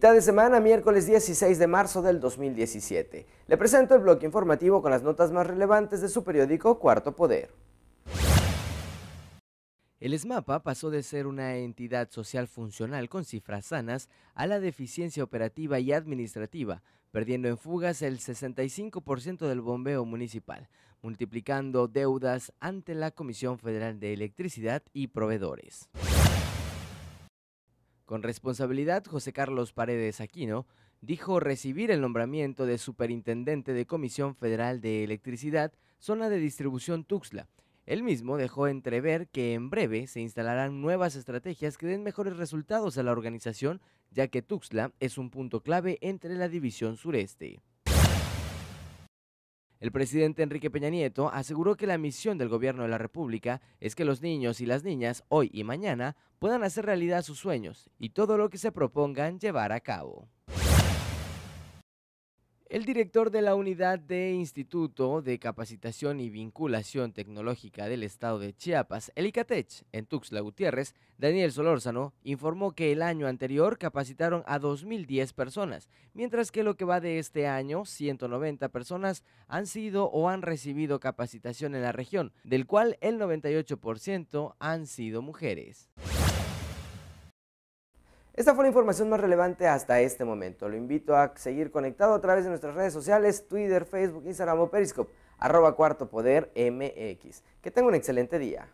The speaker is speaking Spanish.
mitad de semana, miércoles 16 de marzo del 2017. Le presento el bloque informativo con las notas más relevantes de su periódico Cuarto Poder. El ESMAPA pasó de ser una entidad social funcional con cifras sanas a la deficiencia operativa y administrativa, perdiendo en fugas el 65% del bombeo municipal, multiplicando deudas ante la Comisión Federal de Electricidad y Proveedores. Con responsabilidad, José Carlos Paredes Aquino dijo recibir el nombramiento de superintendente de Comisión Federal de Electricidad, zona de distribución Tuxla. Él mismo dejó entrever que en breve se instalarán nuevas estrategias que den mejores resultados a la organización, ya que Tuxla es un punto clave entre la división sureste. El presidente Enrique Peña Nieto aseguró que la misión del gobierno de la República es que los niños y las niñas hoy y mañana puedan hacer realidad sus sueños y todo lo que se propongan llevar a cabo. El director de la Unidad de Instituto de Capacitación y Vinculación Tecnológica del Estado de Chiapas, el ICATECH, en Tuxtla Gutiérrez, Daniel Solórzano, informó que el año anterior capacitaron a 2.010 personas, mientras que lo que va de este año, 190 personas han sido o han recibido capacitación en la región, del cual el 98% han sido mujeres. Esta fue la información más relevante hasta este momento. Lo invito a seguir conectado a través de nuestras redes sociales, Twitter, Facebook, Instagram o Periscope, arroba cuarto poder MX. Que tenga un excelente día.